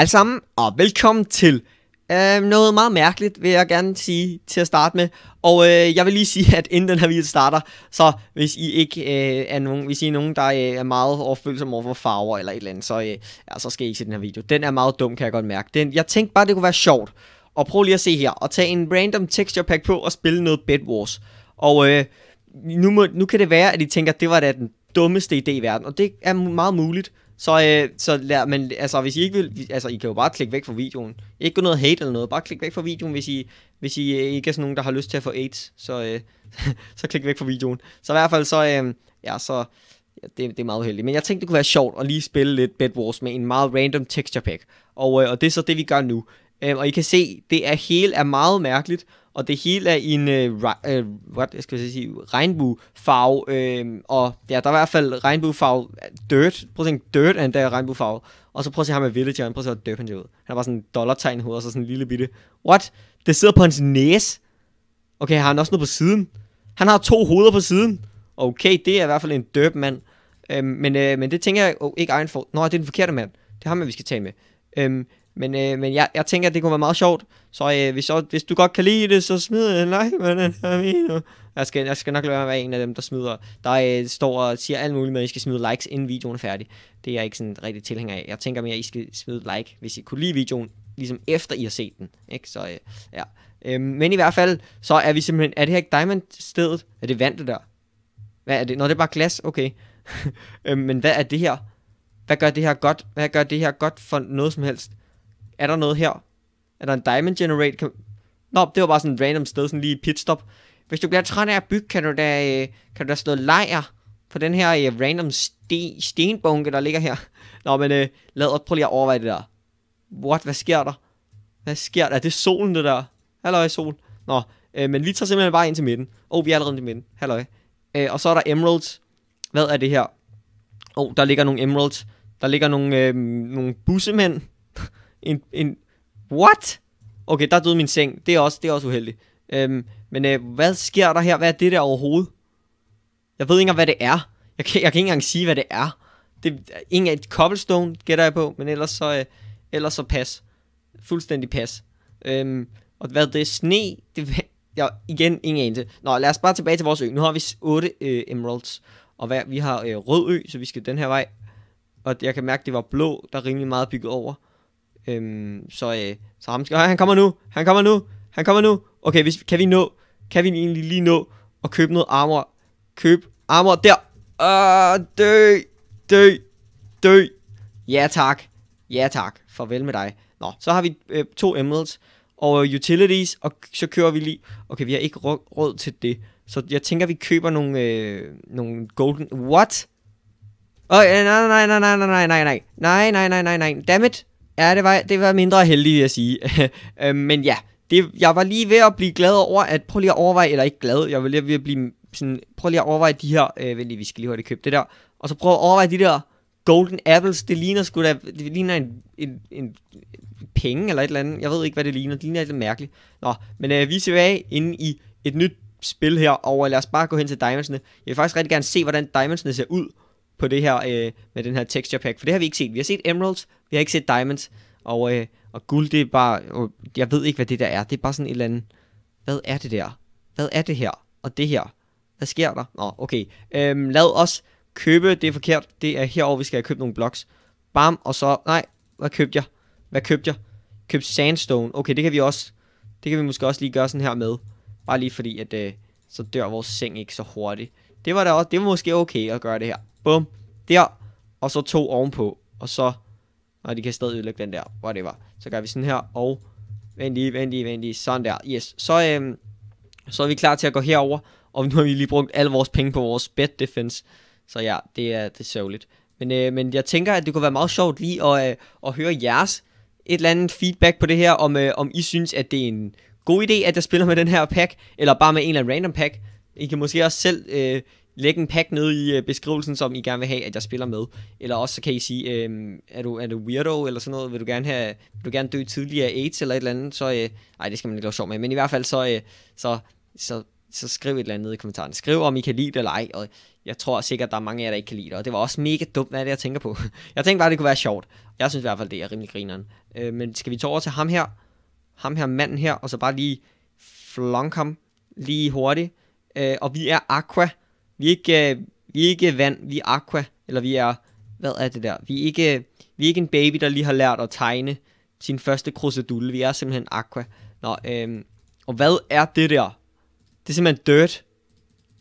Hej alle sammen, og velkommen til øh, noget meget mærkeligt, vil jeg gerne sige til at starte med. Og øh, jeg vil lige sige, at inden den her video starter, så hvis I ikke øh, er nogen, hvis I er nogen, der øh, er meget overfølsomme over for farver eller et eller andet, så, øh, ja, så skal I ikke se den her video. Den er meget dum, kan jeg godt mærke. Den, jeg tænkte bare, det kunne være sjovt. Og prøv lige at se her, og tage en random texture pack på og spille noget Bed Wars. Og øh, nu, må, nu kan det være, at I tænker, at det var da den dummeste idé i verden, og det er meget muligt. Så, øh, så lad, men altså, hvis I ikke vil, altså, I kan jo bare klikke væk fra videoen. Ikke gå noget hate eller noget, bare klik væk fra videoen, hvis I, hvis I øh, ikke er sådan nogen, der har lyst til at få AIDS, så, øh, så klik væk fra videoen. Så i hvert fald, så, øh, ja, så, ja, det, det er meget uheldigt. Men jeg tænkte, det kunne være sjovt at lige spille lidt Bed Wars med en meget random texture pack. Og, øh, og det er så det, vi gør nu. Øhm, og I kan se, det er hele er meget mærkeligt, og det hele er i en øh, re, øh, what, jeg skal sige, regnbuefarve, øh, og ja, der er i hvert fald regnbuefarve, dirt, prøv at tænke, dirt er en der regnbuefarve, og så prøv at se ham med villager, prøv at se, hvor dirt han ser ud. Han har bare sådan en dollartegn hoved, og så sådan en lille bitte, what, det sidder på hans næse, okay, har han også noget på siden, han har to hoveder på siden, okay, det er i hvert fald en dirt mand, øh, men, øh, men det tænker jeg oh, ikke egen for, nå, det er den forkerte mand, det har man, vi skal tage med. Øhm, men øh, men jeg, jeg tænker, at det kunne være meget sjovt. Så øh, hvis, så, hvis du godt kan lide det, så smid en like med den her video. Jeg skal, jeg skal nok lade være en af dem, der smider, der øh, står og siger alt muligt med, at I skal smide likes, inden videoen er færdig. Det er jeg ikke sådan rigtig tilhænger af. Jeg tænker mere, at I skal smide like, hvis I kunne lide videoen, ligesom efter I har set den. Ikke? Så øh, ja. Øhm, men i hvert fald, så er vi simpelthen, er det her ikke Diamond-stedet? Er det vand, det der? Hvad er det? Nå, det er bare glas, okay. øhm, men hvad er det her? Hvad gør det her godt? Hvad gør det her godt for noget som helst? Er der noget her? Er der en diamond generate? Kan... Nå, det var bare sådan et random sted, sådan lige pitstop. Hvis du bliver træt af at bygge, kan du da, øh, kan du da stå lejr på den her øh, random ste- stenbunke, der ligger her. Nå, men øh, lad os prøve lige at overveje det der. What? Hvad sker der? Hvad sker der? Er det solen, det der? Halløj, sol. Nå, øh, men vi tager simpelthen bare ind til midten. Åh, oh, vi er allerede til midten. Halløj. Øh, og så er der emeralds. Hvad er det her? Åh, oh, der ligger nogle emeralds. Der ligger nogle, øh, nogle bussemænd. en, en, what? Okay, der døde min seng. Det er også, det er også uheldigt. Øhm, men øh, hvad sker der her? Hvad er det der overhovedet? Jeg ved ikke engang, hvad det er. Jeg kan, jeg kan ikke engang sige, hvad det er. Det er ingen et cobblestone, gætter jeg på, men ellers så, øh, ellers så pas. Fuldstændig pas. Øhm, og hvad det er? Sne? Det, jeg, igen, ingen anelse. Nå, lad os bare tilbage til vores ø. Nu har vi 8 øh, emeralds. Og hvad, vi har øh, rød ø, så vi skal den her vej og jeg kan mærke, at det var blå, der rimelig meget bygget over. Øhm, så, øh, så ham skal, han kommer nu, han kommer nu, han kommer nu. Okay, hvis, kan vi nå, kan vi egentlig lige nå at købe noget armor? Køb armor der. Øh, dø, dø, dø. Ja tak, ja tak, farvel med dig. Nå, så har vi øh, to emeralds og øh, utilities, og så kører vi lige. Okay, vi har ikke råd til det. Så jeg tænker, vi køber nogle, øh, nogle golden... What? Åh, nej, nej, nej, nej, nej, nej, nej, nej, nej, nej, nej, nej, nej, dammit. Ja, det var, det var mindre heldigt at sige. Øhm, men ja, det, jeg var lige ved at blive glad over, at prøv lige at overveje, eller ikke glad, jeg var lige ved at blive sådan, prøv lige at overveje de her, øh, vent lige, vi skal lige hurtigt købe det der, og så prøv at overveje de der golden apples, det ligner sgu da, det ligner en, en, en penge eller et eller andet, jeg ved ikke, hvad det ligner, det ligner lidt mærkeligt. Nå, men øh, vi er tilbage inde i et nyt spil her, og lad os bare gå hen til diamondsene. Jeg vil faktisk rigtig gerne se, hvordan diamondsene ser ud, på det her øh, med den her texture pack, for det har vi ikke set. Vi har set emeralds, vi har ikke set diamonds, og, øh, og guld, det er bare, og jeg ved ikke, hvad det der er. Det er bare sådan et eller andet, hvad er det der? Hvad er det her? Og det her? Hvad sker der? Nå, okay. Øhm, lad os købe, det er forkert, det er herover vi skal have købt nogle blocks. Bam, og så, nej, hvad købte jeg? Hvad købte jeg? Køb sandstone. Okay, det kan vi også, det kan vi måske også lige gøre sådan her med. Bare lige fordi, at øh, så dør vores seng ikke så hurtigt. Det var da også, det var måske okay at gøre det her bum, der, og så to ovenpå, og så, nej, de kan stadig ødelægge den der, hvor det var. Så gør vi sådan her, og vent lige, vent lige, vent lige, sådan der, yes. Så, øhm, så er vi klar til at gå herover, og nu har vi lige brugt alle vores penge på vores bet defense, så ja, det er, det er sørgeligt. Men, øh, men jeg tænker, at det kunne være meget sjovt lige at, øh, at høre jeres et eller andet feedback på det her, om, øh, om I synes, at det er en god idé, at jeg spiller med den her pack, eller bare med en eller anden random pack. I kan måske også selv øh, Læg en pack ned i øh, beskrivelsen, som I gerne vil have, at jeg spiller med. Eller også så kan I sige, øh, er, du, er du weirdo eller sådan noget? Vil du gerne, have, vil du gerne dø tidligere af AIDS eller et eller andet? Så, øh, ej, det skal man ikke lave sjov med. Men i hvert fald så, øh, så, så, så skriv et eller andet i kommentaren. Skriv om I kan lide det eller ej. Og jeg tror sikkert, der er mange af jer, der ikke kan lide det. Og det var også mega dumt, hvad det, jeg tænker på? jeg tænkte bare, det kunne være sjovt. Jeg synes i hvert fald, det er rimelig grineren. Øh, men skal vi tage over til ham her? Ham her, manden her. Og så bare lige flunk ham lige hurtigt. Øh, og vi er Aqua vi er ikke, øh, vi er ikke vand, vi er aqua, eller vi er, hvad er det der? Vi er ikke, vi er ikke en baby, der lige har lært at tegne sin første krusedulle. Vi er simpelthen aqua. Nå, øhm, og hvad er det der? Det er simpelthen dirt.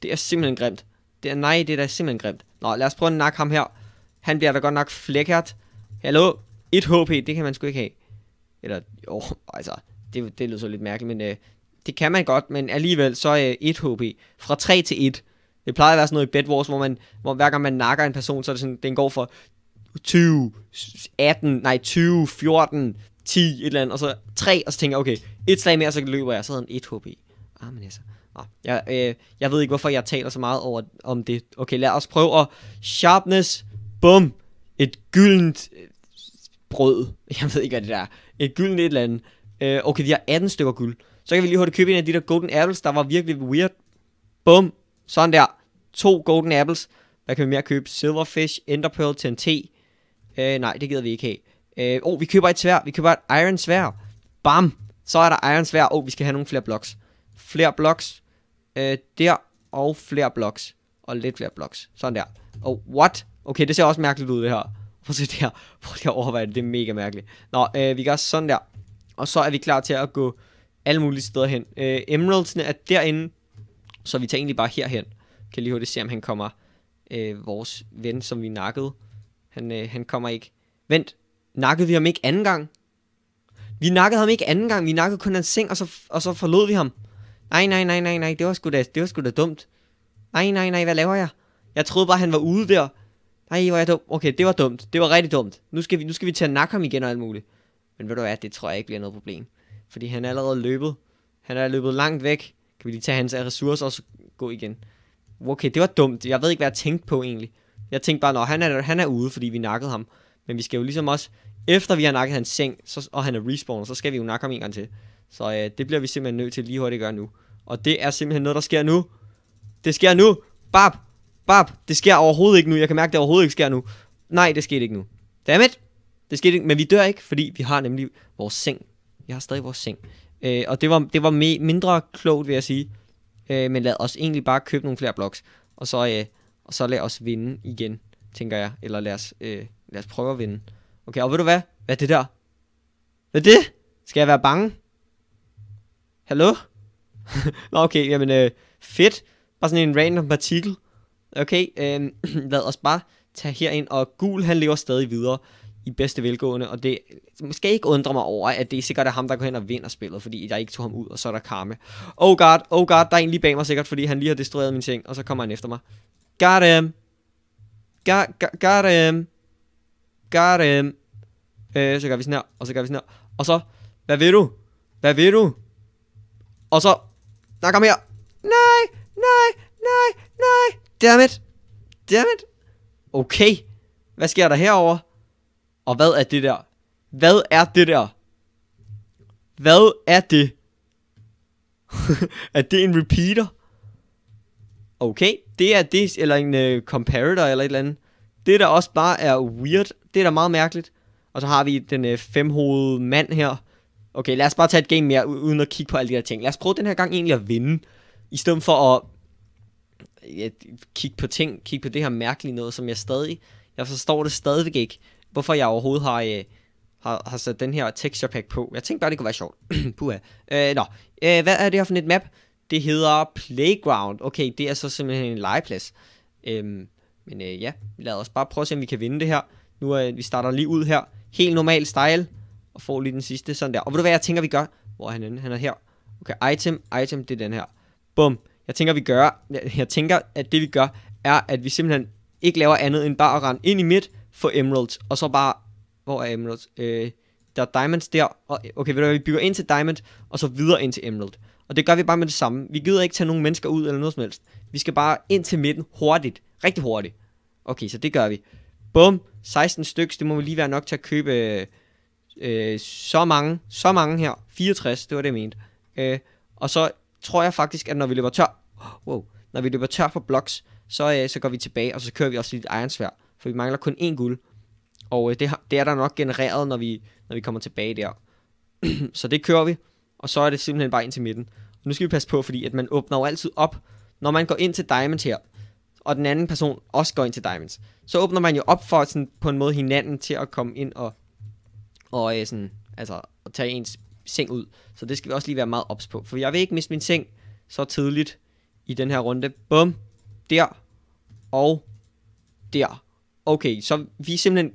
Det er simpelthen grimt. Det er, nej, det er da simpelthen grimt. Nå, lad os prøve at nakke ham her. Han bliver da godt nok flækkert. Hallo? 1 HP, det kan man sgu ikke have. Eller, jo, oh, altså, det, det lyder så lidt mærkeligt, men øh, det kan man godt, men alligevel så øh, 1 HP. Fra 3 til 1. Det plejer at være sådan noget i Bed Wars, hvor, man, hvor hver gang man nakker en person, så er det sådan, den går for 20, 18, nej 20, 14, 10, et eller andet, og så 3, og så tænker jeg, okay, et slag mere, så løber jeg, så havde han 1 HP. Ah, men altså. Nå, ah, jeg, øh, jeg ved ikke, hvorfor jeg taler så meget over, om det. Okay, lad os prøve at sharpness, bum, et gyldent øh, brød. Jeg ved ikke, hvad det er. Et gyldent et eller andet. Øh, okay, de har 18 stykker guld. Så kan vi lige hurtigt købe en af de der golden apples, der var virkelig weird. Bum, sådan der. To Golden Apples. Hvad kan vi mere købe? Silverfish, Enderpearl, TNT. Øh, nej, det gider vi ikke have. Øh, oh, vi køber et svær. Vi køber et iron svær. Bam. Så er der iron svær. Oh, vi skal have nogle flere blocks. Flere blocks. Øh, der. Og flere blocks. Og lidt flere blocks. Sådan der. Oh, what? Okay, det ser også mærkeligt ud, det her. Prøv at se det her. Prøv lige at overveje det. Det er mega mærkeligt. Nå, øh, vi gør sådan der. Og så er vi klar til at gå alle mulige steder hen. Øh, emeraldsene er derinde. Så vi tager egentlig bare herhen. Kan lige hurtigt se, om han kommer. Øh, vores ven, som vi nakkede, han, øh, han kommer ikke. Vent, nakkede vi ham ikke anden gang? Vi nakkede ham ikke anden gang. Vi nakkede kun hans seng, og så, og så forlod vi ham. Nej, nej, nej, nej, nej. Det var sgu da, det var sgu da dumt. Nej, nej, nej. Hvad laver jeg? Jeg troede bare, han var ude der. Nej, hvor jeg dum. Okay, det var dumt. Det var rigtig dumt. Nu skal vi, nu skal vi til at nakke ham igen og alt muligt. Men ved du hvad, det tror jeg ikke bliver noget problem. Fordi han er allerede løbet. Han er løbet langt væk. Kan vi lige tage hans ressourcer og så gå igen? Okay, det var dumt. Jeg ved ikke, hvad jeg tænkte på egentlig. Jeg tænkte bare, når han er, han er ude, fordi vi nakkede ham. Men vi skal jo ligesom også, efter vi har nakket hans seng, så, og han er respawnet, så skal vi jo nakke ham en gang til. Så øh, det bliver vi simpelthen nødt til lige hurtigt at gøre nu. Og det er simpelthen noget, der sker nu. Det sker nu. Bab. Bab. Det sker overhovedet ikke nu. Jeg kan mærke, det overhovedet ikke sker nu. Nej, det sker ikke nu. Dammit. Det sker ikke. Men vi dør ikke, fordi vi har nemlig vores seng. Vi har stadig vores seng. Øh, og det var, det var me, mindre klogt, vil jeg sige. Øh, men lad os egentlig bare købe nogle flere blocks. Og så, øh, og så lad os vinde igen, tænker jeg. Eller lad os, øh, lad os prøve at vinde. Okay, og ved du hvad? Hvad er det der? Hvad er det? Skal jeg være bange? Hallo? Nå, okay, jamen øh, fedt. Bare sådan en random partikel. Okay, øh, lad os bare tage herind. Og gul, han lever stadig videre i bedste velgående, og det skal ikke undre mig over, at det er sikkert er ham, der går hen og vinder spillet, fordi jeg ikke tog ham ud, og så er der Karma. Oh god, oh god, der er en lige bag mig sikkert, fordi han lige har destrueret min ting, og så kommer han efter mig. Got him! Got, got, got him! Got him! Øh, så gør vi sådan her, og så gør vi sådan her, og så, hvad vil du? Hvad vil du? Og så, der kommer her. Nej, nej, nej, nej, damn it, damn it. Okay, hvad sker der herover? Og hvad er det der? Hvad er det der? Hvad er det? er det en repeater? Okay, det er det, eller en uh, comparator eller et eller andet. Det der også bare er weird, det er da meget mærkeligt. Og så har vi den uh, femhovede mand her. Okay, lad os bare tage et game mere, uden at kigge på alle de her ting. Lad os prøve den her gang egentlig at vinde. I stedet for at ja, kigge på ting, kigge på det her mærkelige noget, som jeg stadig... Jeg forstår det stadigvæk ikke hvorfor jeg overhovedet har, øh, har, har sat den her texture pack på. Jeg tænkte bare, det kunne være sjovt. Puha. Øh, nå, øh, hvad er det her for et map? Det hedder Playground. Okay, det er så simpelthen en legeplads. Øhm, men øh, ja, lad os bare prøve at se, om vi kan vinde det her. Nu øh, vi starter lige ud her. Helt normal style. Og får lige den sidste sådan der. Og ved du hvad, jeg tænker, vi gør? Hvor er han henne? Han er her. Okay, item, item, det er den her. Bum. Jeg tænker, vi gør, jeg, jeg tænker, at det vi gør, er, at vi simpelthen ikke laver andet end bare at rende ind i midt, for emeralds, og så bare, hvor er emeralds? Øh, der er diamonds der, og okay, ved du hvad, vi bygger ind til diamond, og så videre ind til emerald. Og det gør vi bare med det samme. Vi gider ikke tage nogen mennesker ud eller noget som helst. Vi skal bare ind til midten hurtigt. Rigtig hurtigt. Okay, så det gør vi. Bum, 16 stykker, det må vi lige være nok til at købe øh, så mange, så mange her. 64, det var det, jeg mente. Øh, og så tror jeg faktisk, at når vi løber tør, wow, når vi løber tør for blocks, så, øh, så går vi tilbage, og så kører vi også lidt ironsvær for vi mangler kun én guld. Og øh, det, har, det er der nok genereret, når vi, når vi kommer tilbage der. så det kører vi, og så er det simpelthen bare ind til midten. Og nu skal vi passe på, fordi at man åbner jo altid op, når man går ind til Diamond her, og den anden person også går ind til Diamonds. Så åbner man jo op for sådan, på en måde hinanden til at komme ind og, og øh, sådan, altså, at tage ens seng ud. Så det skal vi også lige være meget ops på. For jeg vil ikke miste min seng så tidligt i den her runde. Bum. Der. Og der okay, så vi er simpelthen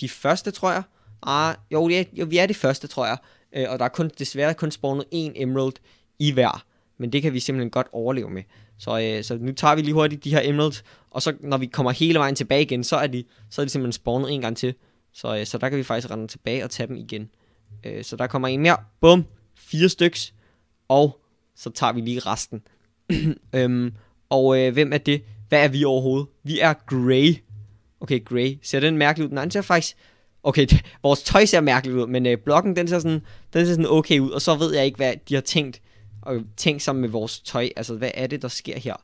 de første, tror jeg. Ah, jo, ja, jo, vi er de første, tror jeg. Øh, og der er kun, desværre kun spawnet en emerald i hver. Men det kan vi simpelthen godt overleve med. Så, øh, så nu tager vi lige hurtigt de her emeralds, og så når vi kommer hele vejen tilbage igen, så er de, så er de simpelthen spawnet en gang til. Så, øh, så der kan vi faktisk rende tilbage og tage dem igen. Øh, så der kommer en mere. Bum. Fire styks. Og så tager vi lige resten. øhm, og øh, hvem er det? Hvad er vi overhovedet? Vi er Grey okay, Grey, ser den mærkelig ud? Nej, den ser faktisk, okay, det, vores tøj ser mærkeligt ud, men øh, blokken, den ser, sådan, den ser sådan okay ud, og så ved jeg ikke, hvad de har tænkt, og tænkt sammen med vores tøj, altså hvad er det, der sker her?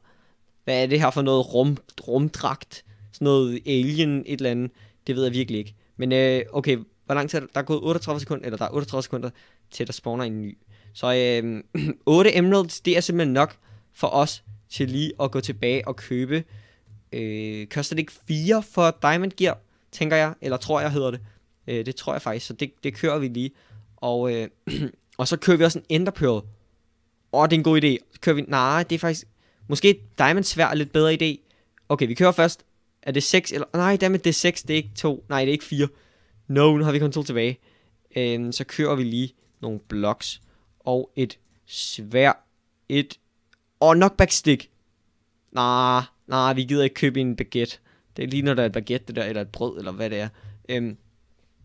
Hvad er det her for noget rum, rumdragt? Sådan noget alien, et eller andet, det ved jeg virkelig ikke. Men øh, okay, hvor lang tid er der? Der er gået 38 sekunder, eller der er 38 sekunder til, der spawner en ny. Så øh, 8 emeralds, det er simpelthen nok for os til lige at gå tilbage og købe Øh, koster det ikke 4 for Diamond Gear, tænker jeg, eller tror jeg hedder det. Øh, det tror jeg faktisk, så det, det kører vi lige. Og, øh, og så kører vi også en Ender Pearl. Åh, det er en god idé. Så kører vi, nej, det er faktisk, måske Diamond Svær er lidt bedre idé. Okay, vi kører først. Er det 6 eller, nej, dammit, det er 6, det er ikke 2, nej, det er ikke 4. No, nu har vi kun 2 tilbage. Øh, så kører vi lige nogle blocks og et svær, et, og knockback stick. Nej, nah, nej, vi gider ikke købe en baguette. Det er lige når der er et baguette det der, eller et brød, eller hvad det er. Øhm,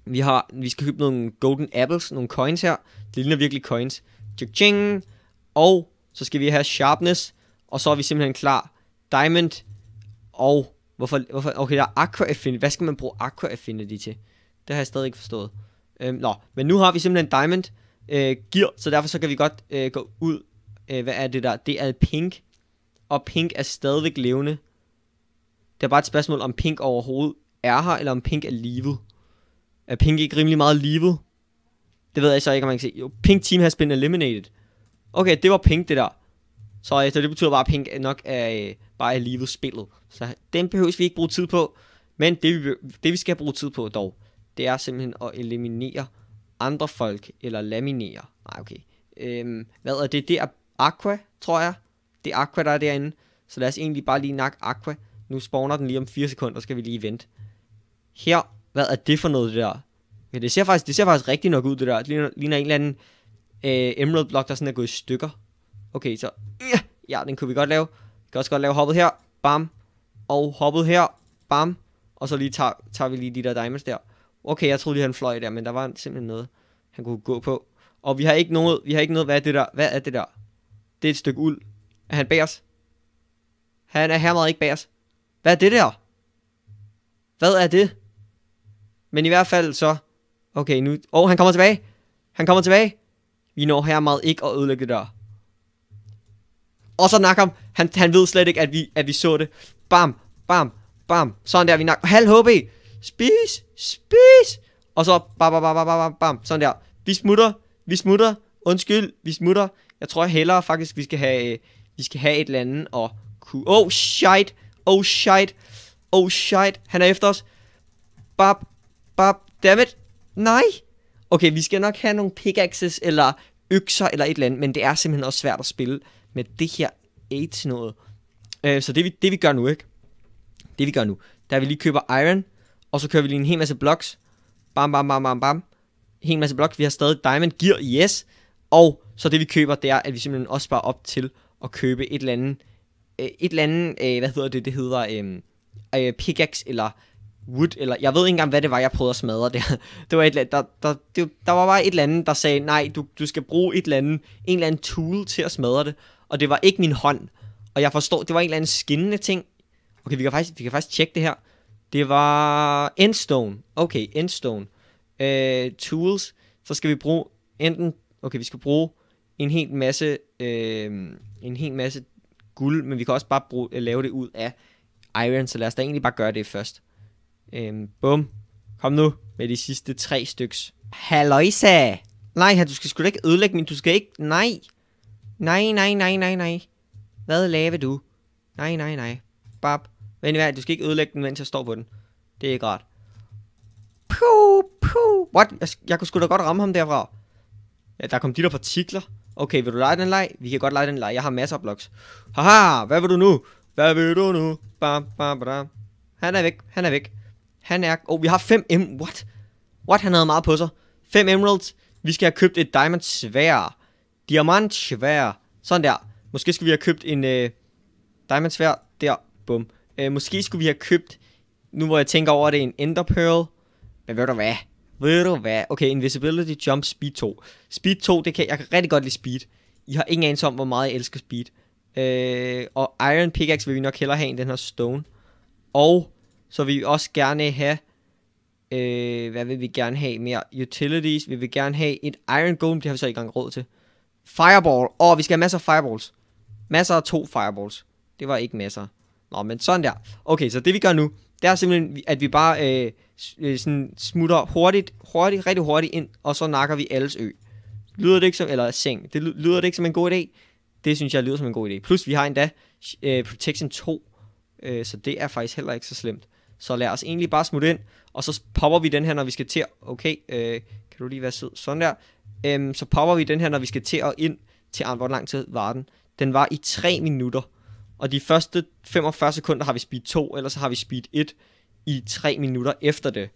vi, har, vi skal købe nogle golden apples, nogle coins her. Det ligner virkelig coins. Ching. Og så skal vi have sharpness. Og så er vi simpelthen klar. Diamond. Og hvorfor, hvorfor okay, der er aqua affinity. Hvad skal man bruge aqua affinity til? Det har jeg stadig ikke forstået. Øhm, nå, men nu har vi simpelthen diamond øh, gear, så derfor så kan vi godt øh, gå ud. Øh, hvad er det der? Det er pink og Pink er stadigvæk levende. Det er bare et spørgsmål, om Pink overhovedet er her, eller om Pink er livet. Er Pink ikke rimelig meget livet? Det ved jeg så ikke, om man kan se. Jo, Pink Team has been eliminated. Okay, det var Pink, det der. Så, så det betyder bare, at Pink nok er øh, bare er livet spillet. Så den behøver vi ikke bruge tid på. Men det vi, det vi skal bruge tid på dog, det er simpelthen at eliminere andre folk, eller laminere. Nej, okay. Øhm, hvad er det? Det er Aqua, tror jeg. Det er Aqua, der er derinde. Så lad os egentlig bare lige nakke Aqua. Nu spawner den lige om 4 sekunder, skal vi lige vente. Her, hvad er det for noget, det der? Ja, det ser faktisk, det ser faktisk rigtig nok ud, det der. Det ligner, ligner en eller anden øh, emerald block, der sådan er gået i stykker. Okay, så... Ja, ja, den kunne vi godt lave. Vi kan også godt lave hoppet her. Bam. Og hoppet her. Bam. Og så lige tager, tager vi lige de der diamonds der. Okay, jeg troede lige, han fløj der, men der var simpelthen noget, han kunne gå på. Og vi har ikke noget, vi har ikke noget, hvad er det der? Hvad er det der? Det er et stykke uld. Er han bag os? Han er hermed ikke bag os. Hvad er det der? Hvad er det? Men i hvert fald så... Okay, nu... Åh, oh, han kommer tilbage! Han kommer tilbage! Vi når meget ikke at ødelægge det der. Og så nakker ham. Han, han ved slet ikke, at vi, at vi så det. Bam, bam, bam. Sådan der, vi nakker. Halv HP. Spis, spis. Og så bam, bam, bam, bam, bam, bam. Sådan der. Vi smutter, vi smutter. Undskyld, vi smutter. Jeg tror hellere faktisk, vi skal have... Øh, vi skal have et eller andet og kunne... Oh shit! Oh shit! Oh shit! Han er efter os. Bab. Bab. Dammit. Nej. Okay, vi skal nok have nogle pickaxes eller økser eller et eller andet, men det er simpelthen også svært at spille med det her AIDS noget. Uh, så det vi, det vi gør nu, ikke? Det vi gør nu, der vi lige køber iron, og så kører vi lige en hel masse blocks. Bam, bam, bam, bam, bam. En hel masse blocks. Vi har stadig diamond gear, yes. Og så det vi køber, det er, at vi simpelthen også sparer op til at købe et eller andet, øh, et eller andet, øh, hvad hedder det, det hedder øh, øh, pickaxe eller wood, eller jeg ved ikke engang, hvad det var, jeg prøvede at smadre der. Det var et der, der, det, der var bare et eller andet, der sagde, nej, du, du skal bruge et eller andet, en eller anden tool til at smadre det, og det var ikke min hånd. Og jeg forstår, det var en eller anden skinnende ting. Okay, vi kan faktisk, vi kan faktisk tjekke det her. Det var endstone. Okay, endstone. Øh, tools. Så skal vi bruge enten... Okay, vi skal bruge en helt masse... Øh, en hel masse guld, men vi kan også bare bruge, øh, lave det ud af iron, så lad os da egentlig bare gøre det først. Øhm, bum. Kom nu med de sidste tre styks. Halløjsa! Nej, du skal sgu da ikke ødelægge min, du skal ikke, nej. Nej, nej, nej, nej, nej. Hvad laver du? Nej, nej, nej. Bab. Vent i vær, du skal ikke ødelægge den, mens jeg står på den. Det er ikke rart. Puh, puh. What? Jeg, jeg kunne sgu da godt ramme ham derfra. Ja, der kom de der partikler. Okay, vil du lege den leg? Vi kan godt lege den leg. Jeg har masser af blocks. Haha, hvad vil du nu? Hvad vil du nu? Bam, bam, bam. Han er væk, han er væk. Han er... Oh, vi har 5 em... What? What? Han havde meget på sig. 5 emeralds. Vi skal have købt et diamond svær. Diamant svær. Sådan der. Måske skulle vi have købt en øh, diamond svær. Der. Bum. Øh, måske skulle vi have købt... Nu hvor jeg tænker over det, en ender pearl. Men ved du hvad? Ved du hvad? Okay, Invisibility Jump Speed 2. Speed 2, det kan, jeg kan rigtig godt lide Speed. I har ingen anelse om, hvor meget jeg elsker Speed. Øh, og Iron Pickaxe vil vi nok hellere have end den her Stone. Og så vil vi også gerne have... Øh, hvad vil vi gerne have mere? Utilities. Vi vil gerne have et Iron Golem. Det har vi så ikke engang råd til. Fireball. Åh, oh, vi skal have masser af fireballs. Masser af to fireballs. Det var ikke masser. Nå, men sådan der. Okay, så det vi gør nu, det er simpelthen, at vi bare... Øh, Øh, sådan smutter hurtigt, hurtigt, rigtig hurtigt ind, og så nakker vi alles ø. Lyder det ikke som, eller seng, det lyder det ikke som en god idé? Det synes jeg lyder som en god idé. Plus vi har endda øh, Protection 2, øh, så det er faktisk heller ikke så slemt. Så lad os egentlig bare smutte ind, og så popper vi den her, når vi skal til at, okay, øh, kan du lige være sød, sådan der. Øhm, så popper vi den her, når vi skal til at ind til, hvor lang tid var den? Den var i 3 minutter, og de første 45 sekunder har vi speed 2, eller så har vi speed 1, i tre minutter efter det.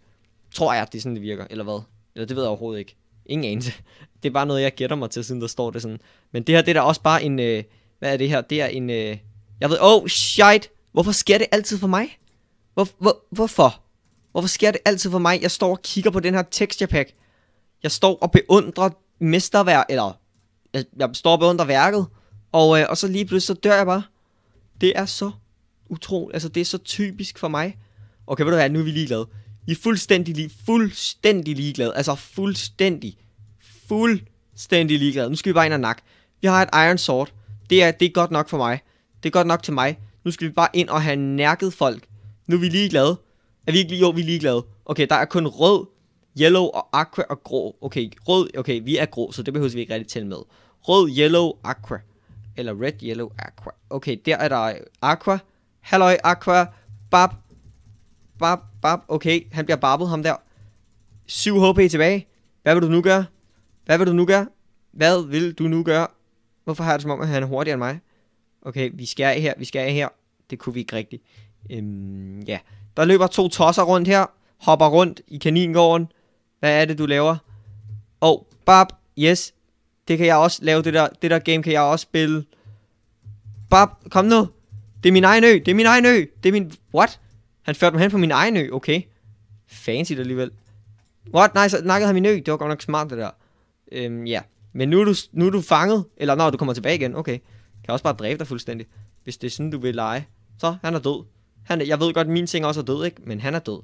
Tror jeg, at det er sådan, det virker, eller hvad? Eller det ved jeg overhovedet ikke. Ingen anelse. Det er bare noget, jeg gætter mig til, siden der står det sådan. Men det her, det er da også bare en... Øh, hvad er det her? Det er en... Øh, jeg ved... Oh, shit! Hvorfor sker det altid for mig? Hvor, hvor, hvorfor? Hvorfor sker det altid for mig? Jeg står og kigger på den her texture pack. Jeg står og beundrer mesterværk, eller jeg, jeg står og beundrer værket, og, øh, og så lige pludselig så dør jeg bare. Det er så utroligt, altså det er så typisk for mig okay, ved du hvad, nu er vi ligeglade. I er fuldstændig, lige, fuldstændig ligeglade. Altså fuldstændig, fuldstændig ligeglade. Nu skal vi bare ind og nakke. Vi har et Iron Sword. Det er, det er godt nok for mig. Det er godt nok til mig. Nu skal vi bare ind og have nærket folk. Nu er vi ligeglade. Er vi ikke lige? Jo, vi er ligeglade. Okay, der er kun rød, yellow og aqua og grå. Okay, rød, okay, vi er grå, så det behøver vi ikke rigtig tælle med. Rød, yellow, aqua. Eller red, yellow, aqua. Okay, der er der aqua. Halløj, aqua. Bab bap, bap, Okay, han bliver babbet, ham der. 7 HP tilbage. Hvad vil du nu gøre? Hvad vil du nu gøre? Hvad vil du nu gøre? Hvorfor har jeg det som om, at han er hurtigere end mig? Okay, vi skærer her, vi skærer her. Det kunne vi ikke rigtigt. Øhm, ja. Der løber to tosser rundt her. Hopper rundt i kaningården. Hvad er det, du laver? Og oh, bab, yes. Det kan jeg også lave, det der, det der game kan jeg også spille. Bab, kom nu. Det er min egen ø, det er min egen ø. Det er min, what? Han førte mig hen på min egen ø, okay. Fancy alligevel. What? Nej, så nakkede han min ø. Det var godt nok smart, det der. Øhm, ja. Men nu er, du, nu er du fanget. Eller når du kommer tilbage igen, okay. Kan også bare dræbe dig fuldstændig. Hvis det er sådan, du vil lege. Så, han er død. Han, jeg ved godt, at min ting også er død, ikke? Men han er død.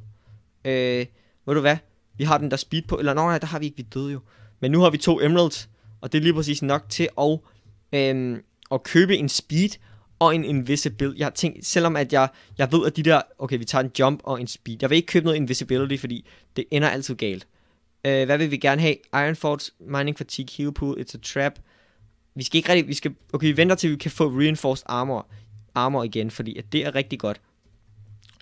Øh, ved du hvad? Vi har den der speed på. Eller nej, der har vi ikke. Vi er døde jo. Men nu har vi to emeralds. Og det er lige præcis nok til at, øhm, at købe en speed og en invisibility. Jeg tænkt, selvom at jeg, jeg ved, at de der, okay, vi tager en jump og en speed. Jeg vil ikke købe noget invisibility, fordi det ender altid galt. Uh, hvad vil vi gerne have? Iron Forge, Mining Fatigue, Heal Pool, It's a Trap. Vi skal ikke rigtig, vi skal, okay, vi venter til, vi kan få Reinforced Armor, armor igen, fordi at det er rigtig godt.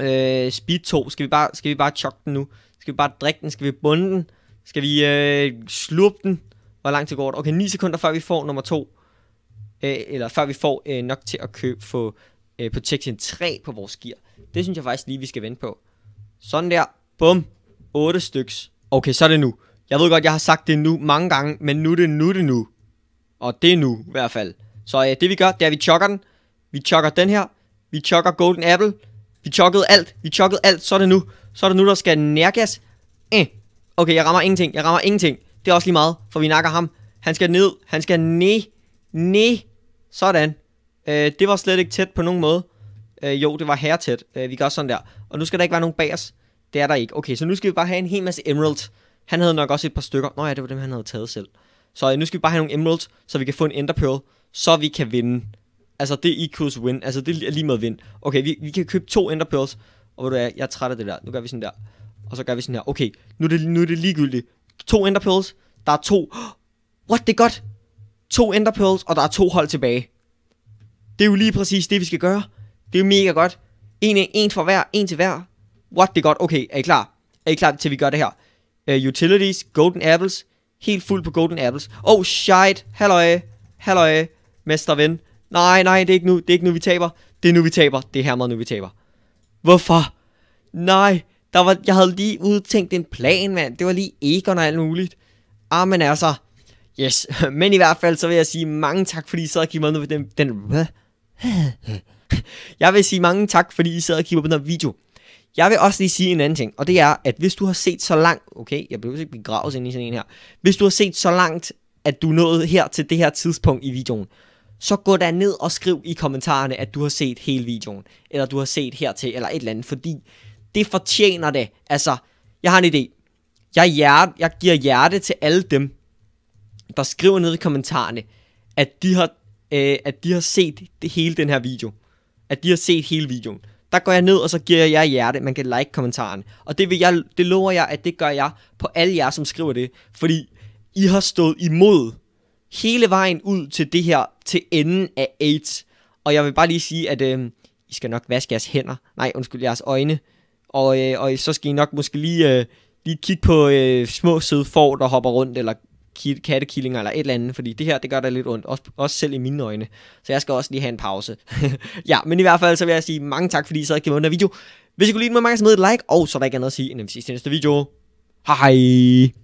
Uh, speed 2, skal vi bare, skal vi bare chokke den nu? Skal vi bare drikke den? Skal vi bunde den? Skal vi uh, slurpe den? Hvor lang tid går det? Okay, 9 sekunder før vi får nummer 2 øh, eller før vi får øh, nok til at købe få øh, protection 3 på vores gear. Det synes jeg faktisk lige, vi skal vente på. Sådan der. Bum. 8 styks. Okay, så er det nu. Jeg ved godt, jeg har sagt det nu mange gange, men nu er det nu, det nu. Og det er nu, i hvert fald. Så øh, det vi gør, det er, at vi chokker den. Vi chokker den her. Vi chokker Golden Apple. Vi chokkede alt. Vi chokkede alt. Så er det nu. Så er det nu, der skal nærgas. Eh. Okay, jeg rammer ingenting. Jeg rammer ingenting. Det er også lige meget, for vi nakker ham. Han skal ned. Han skal ned. Nej, sådan. Øh, det var slet ikke tæt på nogen måde. Øh, jo, det var her tæt. Øh, vi gør sådan der. Og nu skal der ikke være nogen bag os. Det er der ikke. Okay, så nu skal vi bare have en hel masse emeralds. Han havde nok også et par stykker. Nå ja, det var dem, han havde taget selv. Så øh, nu skal vi bare have nogle emeralds, så vi kan få en enderpearl, pearl, så vi kan vinde. Altså, det er equals win. Altså, det er lige med vind. Okay, vi, vi kan købe to enderpearls. pearls. Og hvor du er, jeg er træt af det der. Nu gør vi sådan der. Og så gør vi sådan her. Okay, nu er det, nu er det ligegyldigt. To enderpearls. pearls. Der er to. What, det er godt to Enderpearls, Pearls, og der er to hold tilbage. Det er jo lige præcis det, vi skal gøre. Det er jo mega godt. En, en for hver, en til hver. What, det er godt. Okay, er I klar? Er I klar til, vi gør det her? Uh, utilities, Golden Apples. Helt fuld på Golden Apples. Oh, shit. Halløj. Halløj, ven. Nej, nej, det er ikke nu. Det er ikke nu, vi taber. Det er nu, vi taber. Det er hermed nu, vi taber. Hvorfor? Nej, der var, jeg havde lige udtænkt en plan, mand. Det var lige Egon og alt muligt. Ah, men altså, Yes, men i hvert fald så vil jeg sige mange tak, fordi I sad og kiggede med på den... den jeg vil sige mange tak, fordi I sad og kiggede på den her video. Jeg vil også lige sige en anden ting, og det er, at hvis du har set så langt... Okay, jeg behøver ikke blive gravet ind i sådan en her. Hvis du har set så langt, at du nåede her til det her tidspunkt i videoen, så gå da ned og skriv i kommentarerne, at du har set hele videoen, eller du har set hertil, eller et eller andet, fordi det fortjener det. Altså, jeg har en idé. Jeg, hjerte, jeg giver hjerte til alle dem, der skriver ned i kommentarerne, at de har, øh, at de har set det, hele den her video. At de har set hele videoen. Der går jeg ned, og så giver jeg hjerte. Man kan like kommentaren. Og det, vil jeg, det lover jeg, at det gør jeg på alle jer, som skriver det. Fordi I har stået imod hele vejen ud til det her, til enden af AIDS. Og jeg vil bare lige sige, at øh, I skal nok vaske jeres hænder. Nej, undskyld, jeres øjne. Og, øh, og så skal I nok måske lige, øh, lige kigge på øh, små søde får, der hopper rundt, eller kattekillinger eller et eller andet, fordi det her, det gør da lidt ondt, også, også selv i mine øjne. Så jeg skal også lige have en pause. ja, men i hvert fald, så vil jeg sige mange tak, fordi I sad og kiggede den her video. Hvis I kunne lide den, må I smide et like, og så er der ikke andet at sige, end at vi ses i næste video. Hej hej!